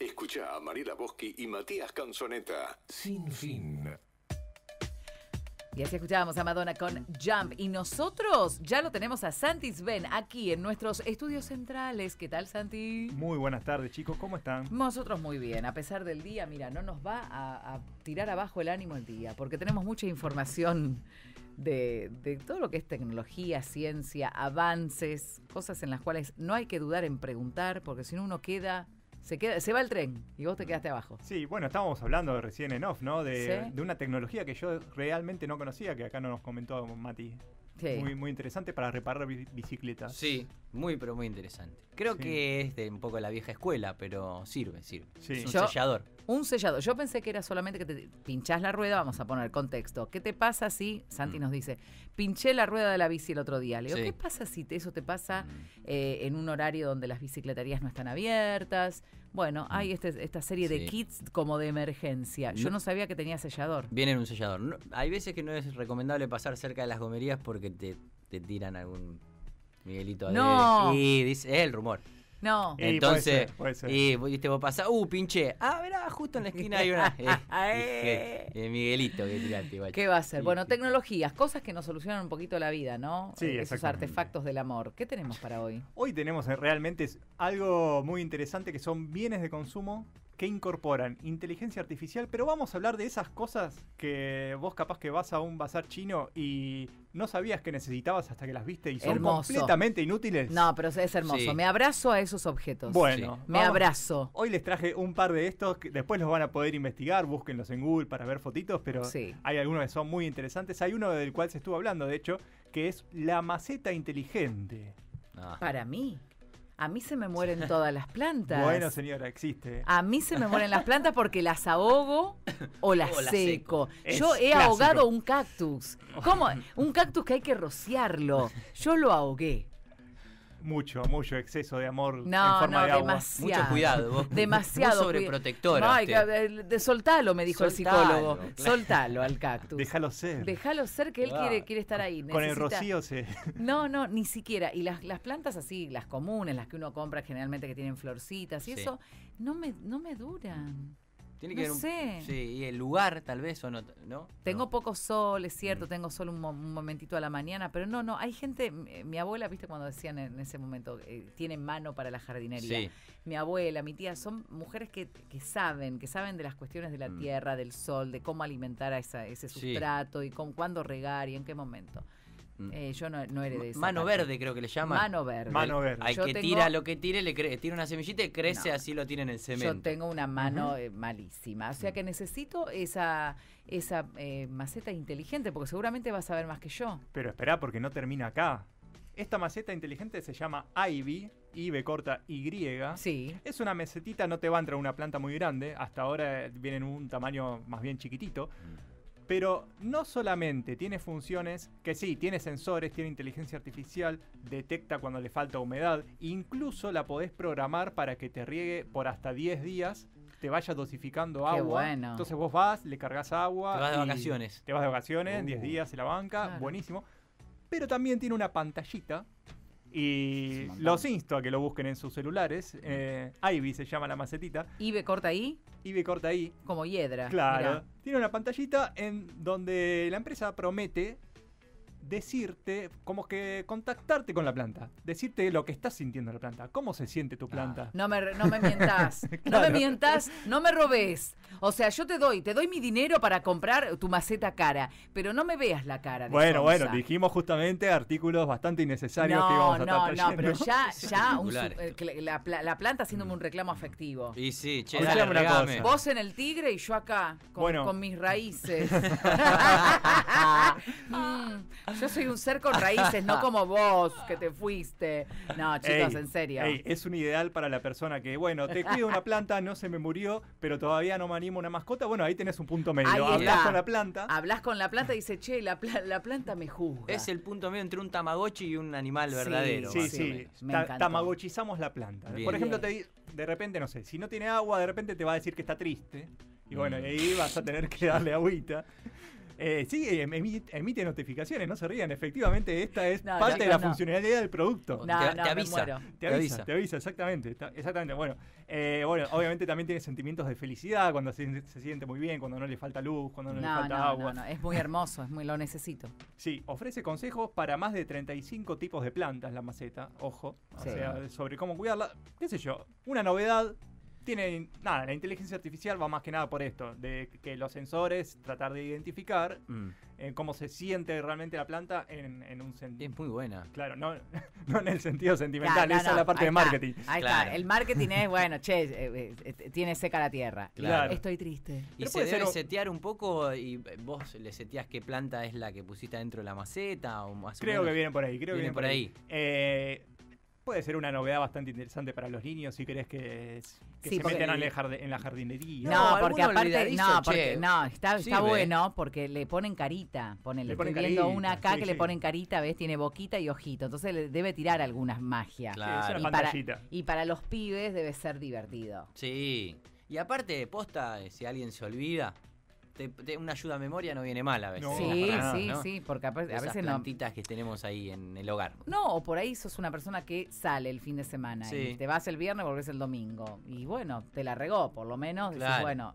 Escucha a Mariela Boschi y Matías Canzoneta. Sin fin. Y así escuchábamos a Madonna con Jump. Y nosotros ya lo tenemos a Santi Sven aquí en nuestros estudios centrales. ¿Qué tal, Santi? Muy buenas tardes, chicos. ¿Cómo están? Nosotros muy bien. A pesar del día, mira, no nos va a, tirar abajo el ánimo el día, porque tenemos mucha información de, de, todo lo que es tecnología, ciencia, avances, cosas en las cuales no hay que dudar en preguntar, porque si no uno queda se, queda, se va el tren y vos te quedaste mm. abajo. Sí, bueno, estábamos hablando recién en off, ¿no? De, de una tecnología que yo realmente no conocía, que acá no nos comentó Mati. Muy, muy interesante para reparar bicicletas. Sí, muy, pero muy interesante. Creo que es de un poco la vieja escuela, pero sirve, sirve. un sellador. Un sellador. Yo pensé que era solamente que te pinchás la rueda, vamos a poner contexto. ¿Qué te pasa si, Santi mm. nos dice, pinché la rueda de la bici el otro día? Le digo, ¿qué pasa si eso te pasa mm. eh, en un horario donde las bicicleterías no están abiertas? Bueno, hay este, esta serie de kits como de emergencia. Yo no, sabía que tenía sellador. Vienen un sellador. hay veces que no es recomendable pasar cerca de las gomerías porque te, tiran algún Miguelito no. Y dice, es el rumor. No. Entonces, puede ser, y vos pasás, uh, pinche, ah, verá, justo en la esquina hay una. Eh, eh. Eh, Miguelito que tirante, igual. ¿Qué va a ser? Bueno, tecnologías, cosas que nos solucionan un poquito la vida, ¿no? Sí, Esos artefactos del amor. ¿Qué tenemos para hoy? Hoy tenemos realmente algo muy interesante que son bienes de consumo que incorporan inteligencia artificial, pero vamos a hablar de esas cosas que vos capaz que vas a un bazar chino y no sabías que necesitabas hasta que las viste y son completamente inútiles. No, pero es hermoso. Me abrazo a esos objetos. Bueno, me abrazo. Hoy les traje un par de estos que después los van a poder investigar, búsquenlos en Google para ver fotitos, pero hay algunos que son muy interesantes. Hay uno del cual se estuvo hablando, de hecho, que es la maceta inteligente. Ah. Para mí a mí se me mueren todas las plantas. Bueno, señora, existe. A mí se me mueren las plantas porque las ahogo o las seco. Yo he ahogado un cactus. ¿Cómo? Un cactus que hay que rociarlo. Yo lo ahogué mucho, mucho exceso de amor en forma de agua. Mucho cuidado, vos. Demasiado. sobreprotectora. Eh, de, soltalo, me dijo el psicólogo. Soltalo al cactus. Déjalo ser. Déjalo ser que él quiere, quiere estar ahí. Con el rocío sí. No, no, ni siquiera. Y las, las plantas así, las comunes, las que uno compra generalmente que tienen florcitas y eso, no me, no me duran. Tiene que no y el lugar tal vez o no, Tengo poco sol, es cierto, mm. tengo sol un, momentito a la mañana, pero no, no, hay gente, eh, mi, abuela, viste cuando decían en ese momento, eh, tiene mano para la jardinería. Mi abuela, mi tía, son mujeres que, saben, que saben de las cuestiones de la mm. tierra, del sol, de cómo alimentar a esa, ese sustrato y con, cuándo regar y en qué momento. Mm. Eh, yo no, no heredé Mano verde creo que le llama. Mano verde. Mano verde. Hay que tira lo que tire, le tira una semillita y crece, así lo tiene en el cemento. Yo tengo una mano eh, malísima. O sea que necesito esa, esa eh, maceta inteligente, porque seguramente vas a ver más que yo. Pero espera, porque no termina acá. Esta maceta inteligente se llama Ivy, IB corta Y. Sí. Es una mesetita, no te va a entrar una planta muy grande. Hasta ahora viene en un tamaño más bien chiquitito. Mm. Pero no solamente tiene funciones, que sí, tiene sensores, tiene inteligencia artificial, detecta cuando le falta humedad, incluso la podés programar para que te riegue por hasta 10 días, te vaya dosificando Qué agua. Bueno. Entonces vos vas, le cargas agua. Te vas de vacaciones. Te vas de vacaciones, 10 uh. días en la banca, buenísimo. Pero también tiene una pantallita y los insto a que lo busquen en sus celulares. Eh, Ivy se llama la macetita. Ibe corta ahí. Ibe corta ahí, Como hiedra. Claro. Tiene una pantallita en donde la empresa promete decirte, como que contactarte con la planta, decirte lo que estás sintiendo la planta, cómo se siente tu planta. Ah, no, me, no me mientas, no me mientas, no me robes. O sea, yo te doy, te doy mi dinero para comprar tu maceta cara, pero no me veas la cara. bueno, bueno, dijimos justamente artículos bastante innecesarios no, que íbamos a No, no, pero ya, eh, la, planta haciéndome un reclamo afectivo. Y sí, che, Vos en el tigre y yo acá, con, mis raíces. Mm. Yo soy un ser con raíces, no como vos, que te fuiste. No, chicos, en serio. es un ideal para la persona que, bueno, te cuido una planta, no se me murió, pero todavía no me animo una mascota. Bueno, ahí tenés un punto medio. Hablas con la planta. Hablas con la planta y dice, che, la, la, planta me juzga. Es el punto medio entre un tamagotchi y un animal verdadero. Sí, sí. tamagotchizamos la planta. Por ejemplo, te, de repente, no sé, si no tiene agua, de repente te va a decir que está triste. Y mm. bueno, ahí vas a tener que darle agüita. Eh, sí, em, emite, notificaciones, no se rían. Efectivamente, esta es parte de la funcionalidad del producto. Te, avisa, te, avisa, exactamente. exactamente. Eh, bueno, obviamente también tiene sentimientos de felicidad cuando se, siente muy bien, cuando no le falta luz, cuando no, le falta agua. es muy hermoso, es muy lo necesito. Sí, ofrece consejos para más de 35 tipos de plantas la maceta, ojo. sobre cómo cuidarla. ¿Qué sé yo? Una novedad tiene, nada, la inteligencia artificial va más que nada por esto, de que los sensores, tratar de identificar mm. eh, cómo se siente realmente la planta en, un sentido. Es muy buena. Claro, no, en el sentido sentimental, esa es la parte de marketing. ahí está, el marketing es, bueno, che, eh, eh, tiene seca la tierra. Claro. Estoy triste. Y se debe setear un poco y vos le seteás qué planta es la que pusiste dentro de la maceta o más Creo que viene por ahí, creo que viene por ahí. ahí puede ser una novedad bastante interesante para los niños si crees que, se metan en la jardinería. No, porque aparte, no, está, bueno porque le ponen carita. Ponele, le carita, viendo una acá que le ponen carita, ves, tiene boquita y ojito. Entonces le debe tirar algunas magias. Y, para, y para los pibes debe ser divertido. Sí. Y aparte, posta, eh, si alguien se olvida, una ayuda a memoria no viene mal a veces. sí, sí, sí, porque a, veces plantitas que tenemos ahí en el hogar. No, o por ahí sos una persona que sale el fin de semana te vas el viernes, volvés el domingo. Y bueno, te la regó, por lo menos. bueno,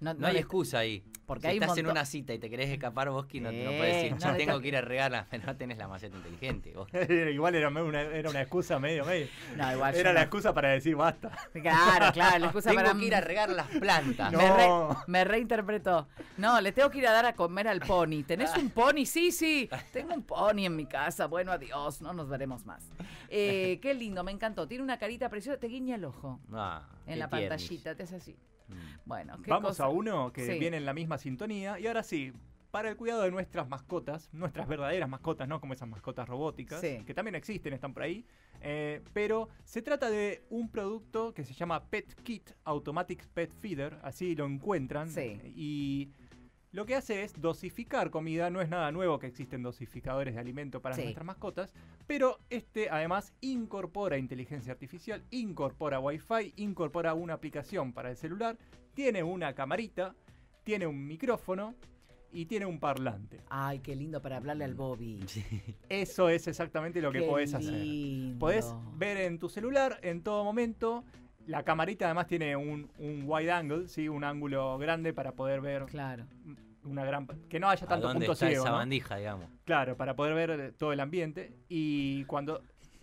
no, hay excusa ahí. Porque si estás en una cita y te querés escapar, vos que no, te no eh, puedes decir, no tengo que ir a regar, pero no tenés la maceta inteligente. igual era una, excusa medio, medio. No, Igual era la excusa para decir basta. Claro, claro, la excusa para. que ir a regar las plantas. Me, reinterpretó. No, le tengo que ir a dar a comer al pony. ¿Tenés un pony? Sí, sí. Tengo un pony en mi casa. Bueno, adiós, no nos veremos más. Eh, qué lindo, me encantó. Tiene una carita preciosa, te guiña el ojo. Ah, en la pantallita, te hace así. Mm. Bueno, vamos a uno que viene en la misma sintonía y ahora sí. Para el cuidado de nuestras mascotas, nuestras verdaderas mascotas, no como esas mascotas robóticas, que también existen, están por ahí. Eh, pero se trata de un producto que se llama Pet Kit Automatic Pet Feeder, así lo encuentran. Y lo que hace es dosificar comida, no es nada nuevo que existen dosificadores de alimento para nuestras mascotas, pero este además incorpora inteligencia artificial, incorpora wifi, incorpora una aplicación para el celular, tiene una camarita, tiene un micrófono y tiene un parlante. Ay, qué lindo para hablarle al Bobby. Eso es exactamente lo que qué lindo. hacer. Podés ver en tu celular en todo momento. La camarita además tiene un, wide angle, ¿sí? un ángulo grande para poder ver claro una gran que no haya tanto ¿A dónde esa bandija, digamos. Claro, para poder ver eh, todo el ambiente y cuando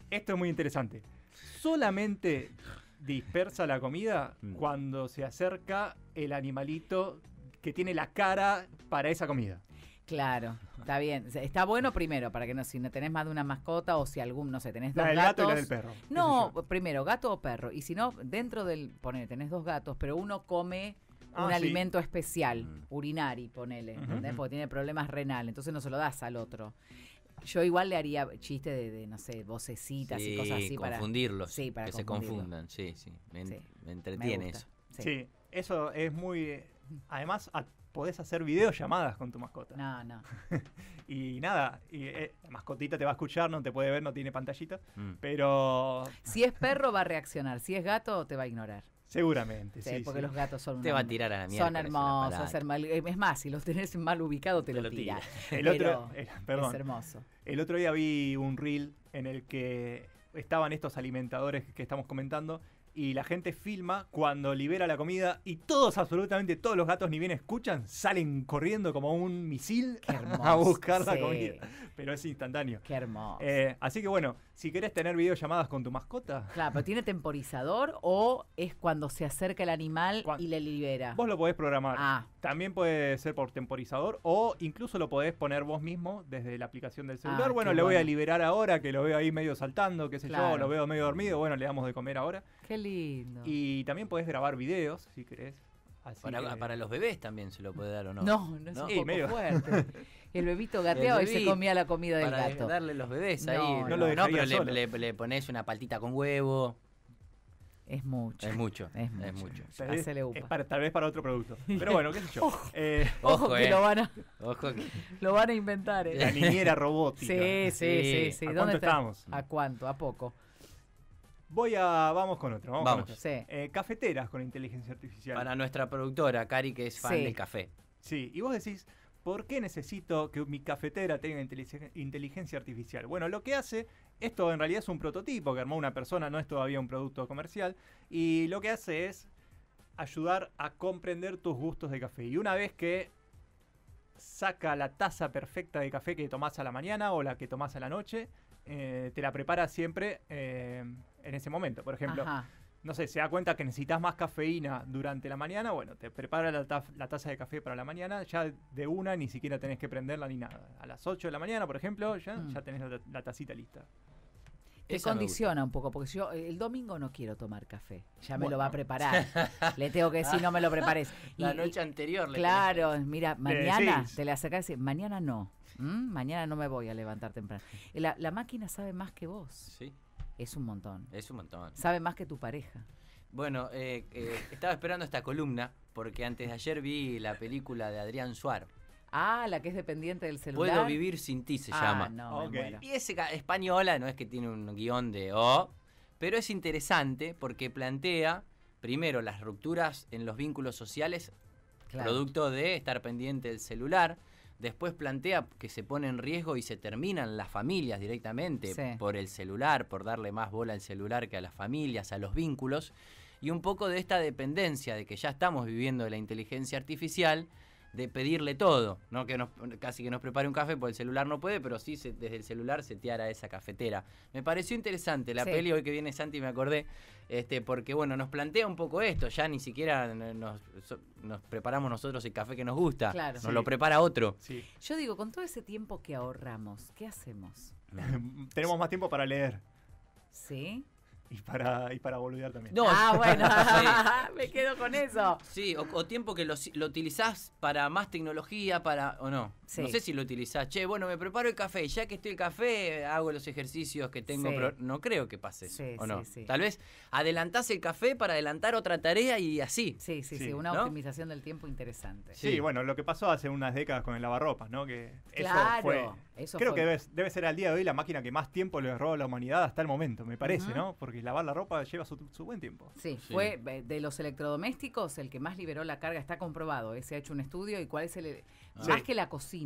esto es muy interesante. Solamente dispersa la comida mm. cuando se acerca el animalito que tiene la cara para esa comida. Claro, está bien. Está bueno primero, para que no, si no tenés más de una mascota o si algún, no sé, tenés la del Gato y la del perro. No, primero, gato o perro. Y si no, dentro del, ponele, tenés dos gatos, pero uno come un ah, alimento especial, mm. urinari, ponele, Porque tiene problemas renales, entonces no se lo das al otro. Yo igual le haría chiste de, no sé, vocecitas y cosas así para confundirlos. Sí, para que se confundan, sí, sí. Me, entretiene eso. Sí. eso es muy... Eh, además, podés hacer videollamadas con tu mascota. No, no. y nada, y, eh, la mascotita te va a escuchar, no te puede ver, no tiene pantallita, mm. pero... si es perro va a reaccionar, si es gato te va a ignorar. Seguramente, sí. porque los gatos son. Te a tirar a la mierda. Son hermosos. Es más, si los tenés mal ubicados, te, lo, tira. El otro, eh, es hermoso. El otro día vi un reel en el que estaban estos alimentadores que estamos comentando y la gente filma cuando libera la comida y todos, absolutamente todos los gatos, ni bien escuchan, salen corriendo como un misil a buscar la comida. Pero es instantáneo. Qué hermoso. Eh, así que bueno, si querés tener videollamadas con tu mascota. Claro, pero ¿tiene temporizador o es cuando se acerca el animal y le libera? Vos lo podés programar. Ah. También puede ser por temporizador o incluso lo podés poner vos mismo desde la aplicación del celular. Ah, bueno, le voy a liberar ahora que lo veo ahí medio saltando, qué sé yo, lo veo medio dormido, bueno, le damos de comer ahora. Qué lindo. Y también podés grabar videos, si querés para, para, los bebés también se lo puede dar o no. No, no es un poco fuerte. El bebito gateaba y se comía la comida del para gato. darle los bebés ahí. No, no, pero le, le, pones una paltita con huevo. Es mucho. Es mucho. Es mucho. tal vez para otro producto. Pero bueno, qué sé yo. Eh, ojo, ojo, que eh. lo van a, ojo lo van a inventar. Eh. La niñera robótica. Sí, sí, sí. sí, ¿Dónde estamos? ¿A cuánto? ¿A poco? Voy a. Vamos con otro. Vamos. Eh, cafeteras con inteligencia artificial. Para nuestra productora, Cari, que es fan del café. Sí, y vos decís, ¿por qué necesito que mi cafetera tenga inteligencia artificial? Bueno, lo que hace, esto en realidad es un prototipo que armó una persona, no es todavía un producto comercial, y lo que hace es ayudar a comprender tus gustos de café. Y una vez que saca la taza perfecta de café que tomás a la mañana o la que tomás a la noche, eh, te la prepara siempre eh, en ese momento. Por ejemplo, no sé, se da cuenta que necesitas más cafeína durante la mañana, bueno, te prepara la, taza de café para la mañana, ya de una ni siquiera tenés que prenderla ni nada. A las 8 de la mañana, por ejemplo, ya, mm. ya tenés la, tacita lista. Te condiciona un poco, porque yo eh, el domingo no quiero tomar café. Ya me lo va a preparar. le tengo que decir, no me lo prepares. la noche anterior. claro, mira, mañana te la sacas. mañana no. Mm, mañana no me voy a levantar temprano. La, máquina sabe más que vos. Sí. Es un montón. Es un montón. Sabe más que tu pareja. Bueno, eh, eh, estaba esperando esta columna porque antes de ayer vi la película de Adrián Suar Ah, la que es dependiente del celular. Puedo vivir sin ti se ah, llama. No, es española, no es que tiene un guión de oh, pero es interesante porque plantea primero las rupturas en los vínculos sociales, producto de estar pendiente del celular después plantea que se pone en riesgo y se terminan las familias directamente por el celular, por darle más bola al celular que a las familias, a los vínculos, y un poco de esta dependencia de que ya estamos viviendo de la inteligencia artificial de pedirle todo, ¿no? Que casi que nos prepare un café, por el celular no puede, pero sí desde el celular setear a esa cafetera. Me pareció interesante la peli, hoy que viene Santi me acordé, este, porque bueno, nos plantea un poco esto, ya ni siquiera nos, preparamos nosotros el café que nos gusta, nos lo prepara otro. Yo digo, con todo ese tiempo que ahorramos, ¿qué hacemos? Tenemos más tiempo para leer. ¿Sí? y para, y para boludear también. No, ah, bueno, me quedo con eso. Sí, o, tiempo que lo, lo, utilizás para más tecnología, para. o no. No sé si lo utilizás. Che, bueno, me preparo el café. Ya que estoy el café, hago los ejercicios que tengo. Pero no creo que pase. Sí, ¿O no? Tal vez adelantás el café para adelantar otra tarea y así. Sí, sí, sí. una optimización del tiempo interesante. Sí, bueno, lo que pasó hace unas décadas con el lavarropas, ¿no? Que claro, eso fue. creo que debe, ser al día de hoy la máquina que más tiempo le robó a la humanidad hasta el momento, me parece, ¿no? Porque lavar la ropa lleva su, buen tiempo. Sí, fue eh, de los electrodomésticos el que más liberó la carga. Está comprobado. Eh, se ha hecho un estudio y cuál es el. Ah. Más que la cocina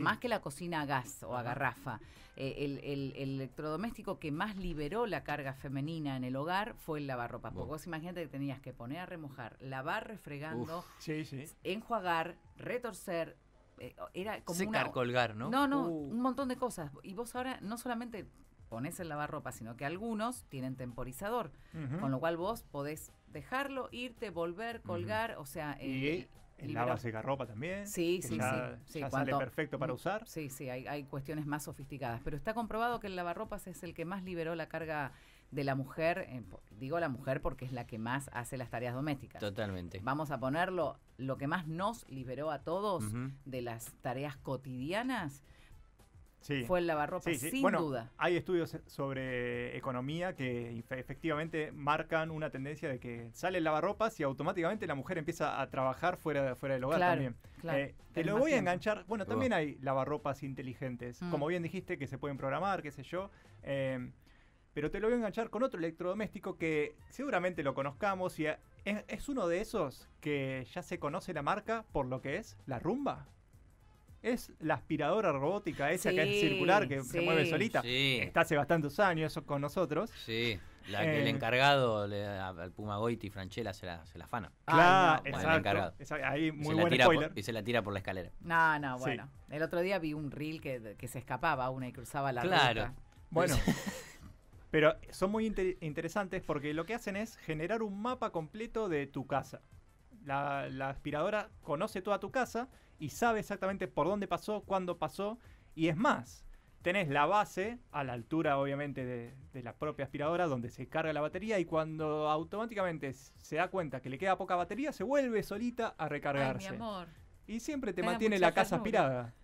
más que la cocina a gas o a garrafa. Eh, el, electrodoméstico que más liberó la carga femenina en el hogar fue el lavarropa. Porque vos imagínate que tenías que poner a remojar, lavar refregando, enjuagar, retorcer, eh, era como Secar, colgar, ¿no? No, no, uh. un montón de cosas. Y vos ahora no solamente pones el lavarropa, sino que algunos tienen temporizador, con lo cual vos podés dejarlo, irte, volver, colgar, o sea... Eh, el lava, también. Sí, sí, sí. sale perfecto para usar. Sí, sí, hay, cuestiones más sofisticadas. Pero está comprobado que el lavarropas es el que más liberó la carga de la mujer. Eh, digo la mujer porque es la que más hace las tareas domésticas. Totalmente. Vamos a ponerlo, lo que más nos liberó a todos de las tareas cotidianas fue el lavarropa, sin duda. Hay estudios sobre economía que efectivamente marcan una tendencia de que sale el lavarropas y automáticamente la mujer empieza a trabajar fuera, de, fuera del hogar también. Eh, te lo voy a enganchar. Bueno, también hay lavarropas inteligentes, mm. como bien dijiste, que se pueden programar, qué sé yo. Em, pero te lo voy a enganchar con otro electrodoméstico que seguramente lo conozcamos y eh, es uno de esos que ya se conoce la marca por lo que es la rumba es la aspiradora robótica esa que es circular, que se mueve solita. Está hace bastantes años con nosotros. Sí, la que el eh, encargado al Puma Goiti Franchella se la, se fana. Ah, claro, ahí muy buen spoiler. y se la tira por la escalera. No, no, bueno. El otro día vi un reel que, que se escapaba una y cruzaba la Claro. Bueno. pero son muy interesantes porque lo que hacen es generar un mapa completo de tu casa. La, la aspiradora conoce toda tu casa y sabe exactamente por dónde pasó, cuándo pasó. Y es más, tenés la base a la altura obviamente de, la propia aspiradora donde se carga la batería y cuando automáticamente se da cuenta que le queda poca batería se vuelve solita a recargarse. mi amor. Y siempre te mantiene la casa aspirada.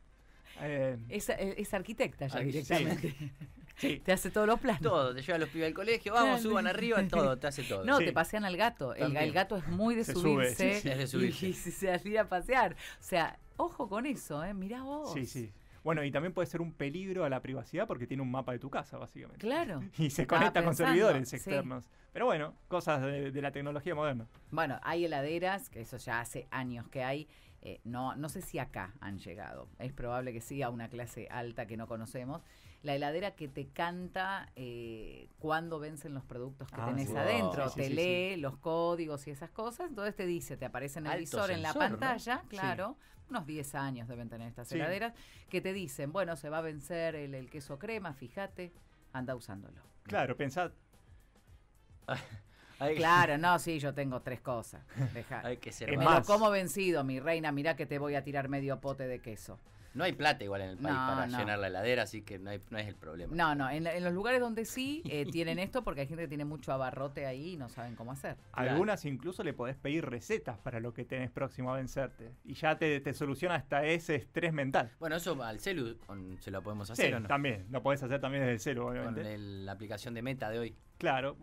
Eh, es, arquitecta ya directamente. Sí. Te hace todos los planes. Todo, te lleva a los pibes al colegio, vamos, suban arriba, todo, te hace todo. No, te pasean al gato. El, gato es muy de subirse, y, de subirse. y a pasear. O sea, Ojo con eso, ¿eh? Mirá vos. Sí, sí. Bueno, y también puede ser un peligro a la privacidad porque tiene un mapa de tu casa, básicamente. Claro. Y se conecta con servidores externos. Pero bueno, cosas de, la tecnología moderna. Bueno, hay heladeras, que eso ya hace años que hay. Eh, no, no sé si acá han llegado. Es probable que sí a una clase alta que no conocemos. La heladera que te canta eh, cuando vencen los productos que ah, tenés adentro. te lee los códigos y esas cosas. Entonces te dice, te aparece en el visor, en la pantalla, claro unos 10 años deben tener estas heladeras, que te dicen, bueno, se va a vencer el, queso crema, fíjate, anda usándolo. Claro, pensad. claro, no, sí, yo tengo tres cosas. Deja. Hay que ser eh, como vencido, mi reina, mirá que te voy a tirar medio pote de queso. No hay plata igual en el país para llenar la heladera, así que no, es el problema. No, no, en, los lugares donde sí eh, tienen esto, porque hay gente que tiene mucho abarrote ahí y no saben cómo hacer. Algunas incluso le podés pedir recetas para lo que tenés próximo a vencerte. Y ya te, soluciona hasta ese estrés mental. Bueno, eso al celu se lo podemos hacer. también, lo podés hacer también desde el celu, obviamente. la aplicación de meta de hoy. Claro,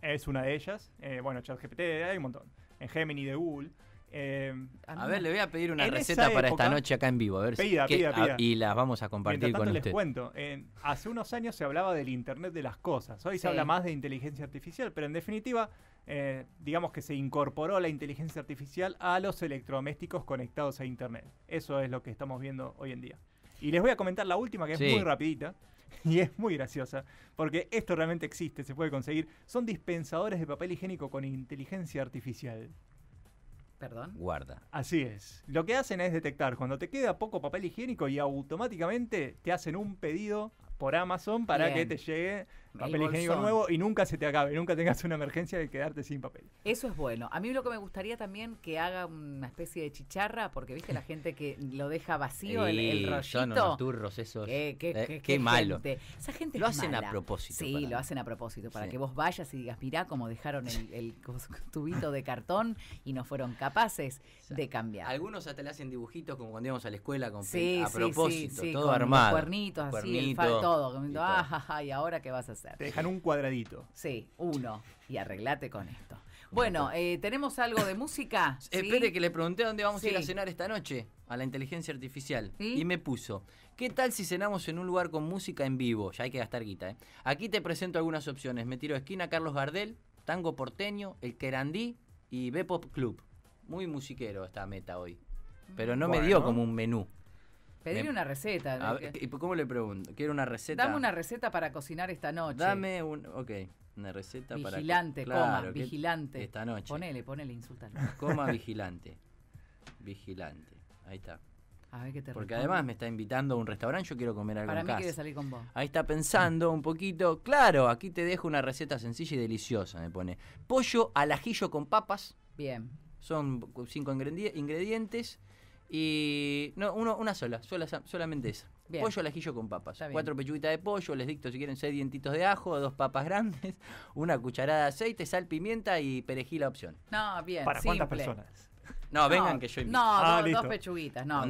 es una de ellas. Eh, bueno, ChatGPT, hay un montón. En Gemini de Google. Eh, a ver, le voy a pedir una receta para esta noche acá en vivo. A ver si, y las vamos a compartir con ustedes. cuento. Eh, hace unos años se hablaba del Internet de las cosas. Hoy se habla más de inteligencia artificial, pero en definitiva, eh, digamos que se incorporó la inteligencia artificial a los electrodomésticos conectados a Internet. Eso es lo que estamos viendo hoy en día. Y les voy a comentar la última, que es muy rapidita. Y es muy graciosa, porque esto realmente existe, se puede conseguir. Son dispensadores de papel higiénico con inteligencia artificial. Perdón. Guarda. Así es. Lo que hacen es detectar cuando te queda poco papel higiénico y automáticamente te hacen un pedido por Amazon para que te llegue Papel higiénico nuevo y nunca se te acabe, nunca tengas una emergencia de quedarte sin papel. Eso es bueno. A mí lo que me gustaría también que haga una especie de chicharra, porque viste la gente que lo deja vacío el, el rollito. turros esos. Qué, qué, eh, malo. Esa gente lo hacen a propósito. Sí, lo hacen a propósito, para que vos vayas y digas, como dejaron el, tubito de cartón y no fueron capaces de cambiar. Algunos hasta le hacen dibujitos como cuando íbamos a la escuela con a propósito, todo con armado. Cuernitos, así, todo. Y, ah, y ahora qué vas a hacer. Te dejan un cuadradito. Sí, uno. Y arreglate con esto. Bueno, eh, ¿tenemos algo de música? ¿Sí? Espere que le pregunté dónde vamos a ir a cenar esta noche. A la inteligencia artificial. Y me puso, ¿qué tal si cenamos en un lugar con música en vivo? Ya hay que gastar guita, ¿eh? Aquí te presento algunas opciones. Me tiro esquina Carlos Gardel, Tango Porteño, El Querandí y B-Pop Club. Muy musiquero esta meta hoy. Pero no me dio como un menú. Pedirle una receta. ¿Y cómo le pregunto? Quiero una receta. Dame una receta para cocinar esta noche. Dame una receta para. cocinar. Vigilante, coma, vigilante. Esta noche. Ponele, ponele, insultalo. Coma vigilante. Vigilante. Ahí está. A ver qué te Porque además me está invitando a un restaurante, yo quiero comer algo Para mí quiere salir con vos. Ahí está pensando un poquito. Claro, aquí te dejo una receta sencilla y deliciosa, me pone. Pollo al ajillo con papas. Bien. Son cinco ingredientes. Y. No, uno, una sola, sola solamente esa. Pollo al ajillo con papas. Cuatro pechuguitas de pollo, les dicto si quieren seis dientitos de ajo, dos papas grandes, una cucharada de aceite, sal, pimienta y perejil la opción. No, bien. ¿Para cuántas personas? No, vengan que yo invito. No, ah, dos, pechuguitas, no.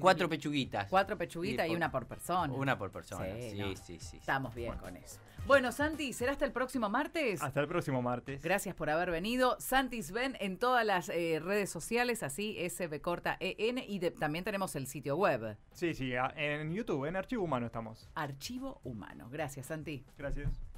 cuatro pechuguitas. Cuatro pechuguitas y, una por persona. Una por persona, sí, sí, sí, Estamos bien con eso. Bueno, Santi, ¿será hasta el próximo martes? Hasta el próximo martes. Gracias por haber venido. Santi Ven en todas las eh, redes sociales, así SB corta EN y también tenemos el sitio web. Sí, sí, en YouTube, en Archivo Humano estamos. Archivo Humano. Gracias, Santi. Gracias.